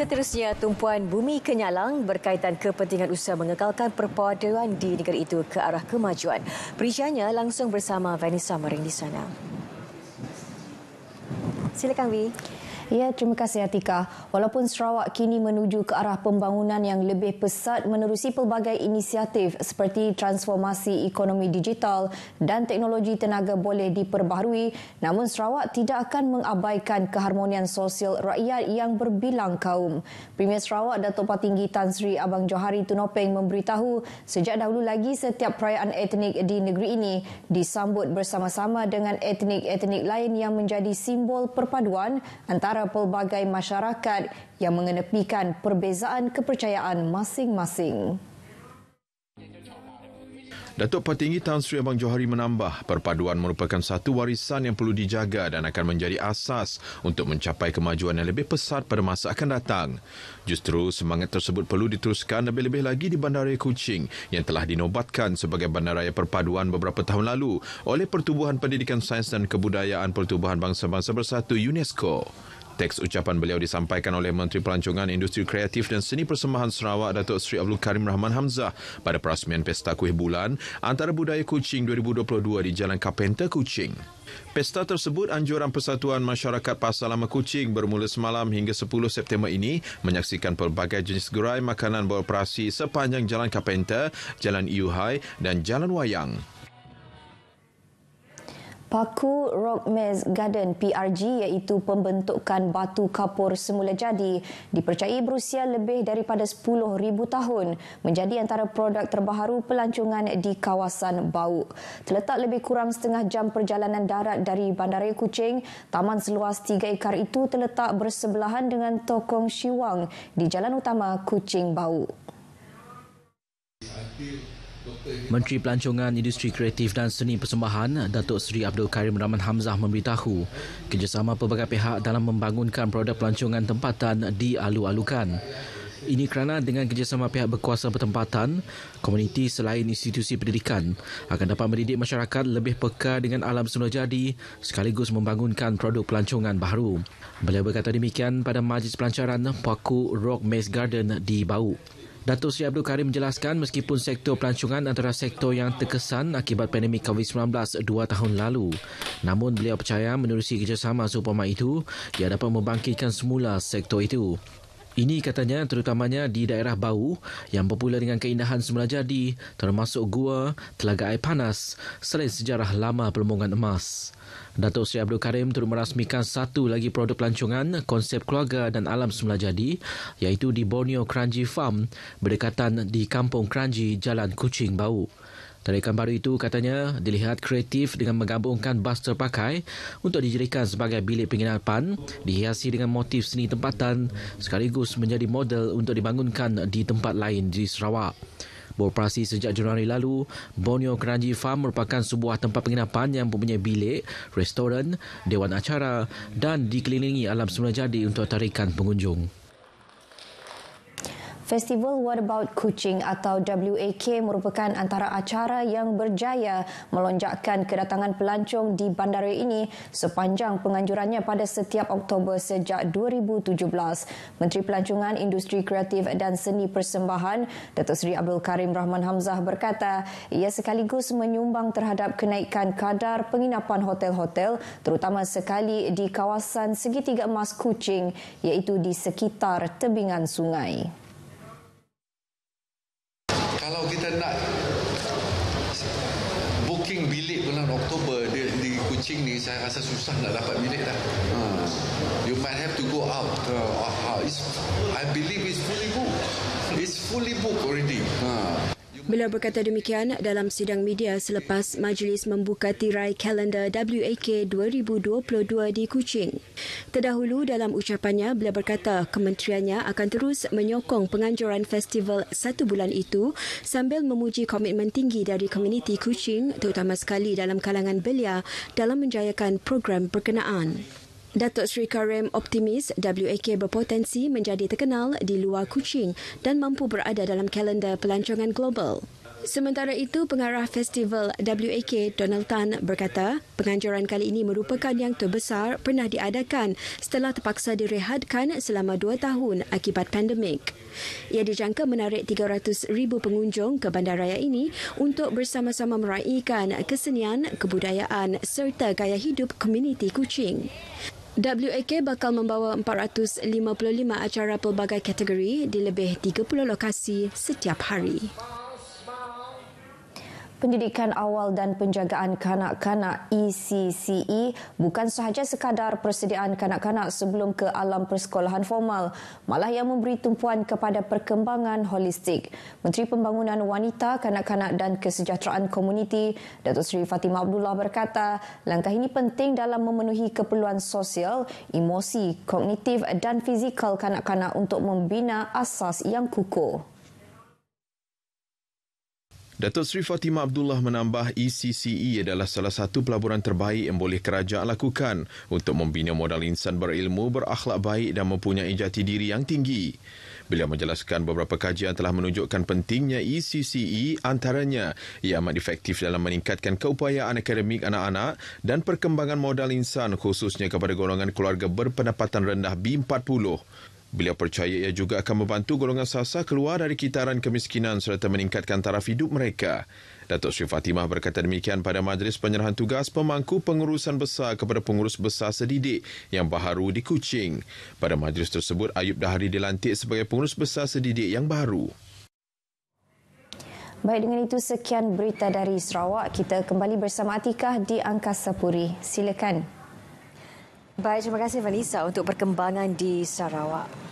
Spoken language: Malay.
Seterusnya, tumpuan bumi kenyalang berkaitan kepentingan usaha mengekalkan perpaduan di negara itu ke arah kemajuan. Perisiannya langsung bersama Vanessa Maring di sana. Silakan, Wee. Ya, terima kasih Atika. Walaupun Sarawak kini menuju ke arah pembangunan yang lebih pesat menerusi pelbagai inisiatif seperti transformasi ekonomi digital dan teknologi tenaga boleh diperbaharui, namun Sarawak tidak akan mengabaikan keharmonian sosial rakyat yang berbilang kaum. Premier Sarawak Datuk Patinggi Tan Sri Abang Johari Tunopeng memberitahu sejak dahulu lagi setiap perayaan etnik di negeri ini disambut bersama-sama dengan etnik-etnik lain yang menjadi simbol perpaduan antara antara pelbagai masyarakat yang mengenepikan perbezaan kepercayaan masing-masing. Datuk Patinggi Tan Sri Abang Johari menambah perpaduan merupakan satu warisan yang perlu dijaga dan akan menjadi asas untuk mencapai kemajuan yang lebih pesat pada masa akan datang. Justru semangat tersebut perlu diteruskan lebih-lebih lagi di Bandaraya Kuching yang telah dinobatkan sebagai Bandaraya Perpaduan beberapa tahun lalu oleh Pertubuhan Pendidikan Sains dan Kebudayaan Pertubuhan Bangsa-Bangsa Bersatu UNESCO teks ucapan beliau disampaikan oleh Menteri Pelancongan Industri Kreatif dan Seni Persembahan Sarawak Datuk Seri Abdul Karim Rahman Hamzah pada perasmian Pesta Kuih Bulan Antara Budaya Kucing 2022 di Jalan Kapenta Kucing. Pesta tersebut Anjuran Persatuan Masyarakat Pasar Lama Kuching bermula semalam hingga 10 September ini menyaksikan pelbagai jenis gerai makanan beroperasi sepanjang Jalan Kapenta, Jalan Iuhai dan Jalan Wayang. Paku Rockmes Garden PRG iaitu pembentukan batu kapur semula jadi dipercayai berusia lebih daripada 10,000 tahun menjadi antara produk terbaru pelancongan di kawasan Bau. Terletak lebih kurang setengah jam perjalanan darat dari Bandaraya Kuching, taman seluas 3 ekar itu terletak bersebelahan dengan Tokong Siwang di jalan utama Kuching Bau. Menteri Pelancongan Industri Kreatif dan Seni Persembahan Datuk Seri Abdul Karim Rahman Hamzah memberitahu kerjasama pelbagai pihak dalam membangunkan produk pelancongan tempatan dialu-alukan. Ini kerana dengan kerjasama pihak berkuasa bertempatan, komuniti selain institusi pendidikan akan dapat mendidik masyarakat lebih peka dengan alam semula jadi sekaligus membangunkan produk pelancongan baru. Beliau berkata demikian pada majlis pelancaran Paku Rock Maze Garden di Bau. Datuk Seri Abdul Karim menjelaskan meskipun sektor pelancongan antara sektor yang terkesan akibat pandemik COVID-19 dua tahun lalu. Namun beliau percaya menerusi kerjasama supama itu, ia dapat membangkitkan semula sektor itu. Ini katanya terutamanya di daerah Bau yang popular dengan keindahan semula jadi termasuk gua, telaga air panas selain sejarah lama pelumbungan emas. Datuk Seri Abdul Karim turut merasmikan satu lagi produk pelancongan konsep keluarga dan alam semula jadi iaitu di Borneo Kranji Farm berdekatan di Kampung Kranji Jalan Kucing Bau. Tarikan baru itu katanya dilihat kreatif dengan menggabungkan bas terpakai untuk dijadikan sebagai bilik penginapan, dihiasi dengan motif seni tempatan sekaligus menjadi model untuk dibangunkan di tempat lain di Sarawak. Beroperasi sejak Januari lalu, Borneo Keranji Farm merupakan sebuah tempat penginapan yang mempunyai bilik, restoran, dewan acara dan dikelilingi alam semula jadi untuk tarikan pengunjung. Festival What About Kuching atau WAK merupakan antara acara yang berjaya melonjakkan kedatangan pelancong di bandar ini sepanjang penganjurannya pada setiap Oktober sejak 2017. Menteri Pelancongan Industri Kreatif dan Seni Persembahan, Datuk Seri Abdul Karim Rahman Hamzah berkata, ia sekaligus menyumbang terhadap kenaikan kadar penginapan hotel-hotel terutama sekali di kawasan segitiga emas Kuching iaitu di sekitar tebingan sungai kalau kita nak booking bilik bulan Oktober di, di Kuching ni saya rasa susah nak dapat bilik dah hmm. you might have to go out uh, uh, I believe it's fully booked it's fully booked already hmm. Beliau berkata demikian dalam sidang media selepas majlis membuka tirai kalender WAK 2022 di Kuching. Terdahulu dalam ucapannya, beliau berkata kementeriannya akan terus menyokong penganjuran festival satu bulan itu sambil memuji komitmen tinggi dari komuniti Kuching terutama sekali dalam kalangan belia dalam menjayakan program berkenaan. Datuk Sri Karim optimis WAK berpotensi menjadi terkenal di luar Kuching dan mampu berada dalam kalender pelancongan global. Sementara itu, pengarah festival WAK Donald Tan berkata, penganjuran kali ini merupakan yang terbesar pernah diadakan setelah terpaksa direhatkan selama dua tahun akibat pandemik. Ia dijangka menarik 300,000 pengunjung ke bandaraya ini untuk bersama-sama meraihkan kesenian, kebudayaan serta gaya hidup komuniti Kuching. WAK bakal membawa 455 acara pelbagai kategori di lebih 30 lokasi setiap hari. Pendidikan Awal dan Penjagaan Kanak-Kanak ECCE e bukan sahaja sekadar persediaan kanak-kanak sebelum ke alam persekolahan formal, malah yang memberi tumpuan kepada perkembangan holistik. Menteri Pembangunan Wanita, Kanak-Kanak dan Kesejahteraan Komuniti, Datuk Seri Fatimah Abdullah berkata, langkah ini penting dalam memenuhi keperluan sosial, emosi, kognitif dan fizikal kanak-kanak untuk membina asas yang kukuh. Datuk Sri Fatimah Abdullah menambah ECCE e adalah salah satu pelaburan terbaik yang boleh kerajaan lakukan untuk membina modal insan berilmu, berakhlak baik dan mempunyai jati diri yang tinggi. Beliau menjelaskan beberapa kajian telah menunjukkan pentingnya ECCE e, antaranya ia amat efektif dalam meningkatkan keupayaan akademik anak-anak dan perkembangan modal insan khususnya kepada golongan keluarga berpendapatan rendah B40. Beliau percaya ia juga akan membantu golongan sasa keluar dari kitaran kemiskinan serta meningkatkan taraf hidup mereka. Datuk Sri Fatimah berkata demikian pada majlis penyerahan tugas pemangku pengurusan besar kepada pengurus besar sedidik yang baharu di Kuching. Pada majlis tersebut, Ayub Dahari dilantik sebagai pengurus besar sedidik yang baharu. Baik dengan itu sekian berita dari Sarawak. Kita kembali bersama Atikah di Angkasa Puri. Silakan. Baik, terima kasih Vanessa untuk perkembangan di Sarawak.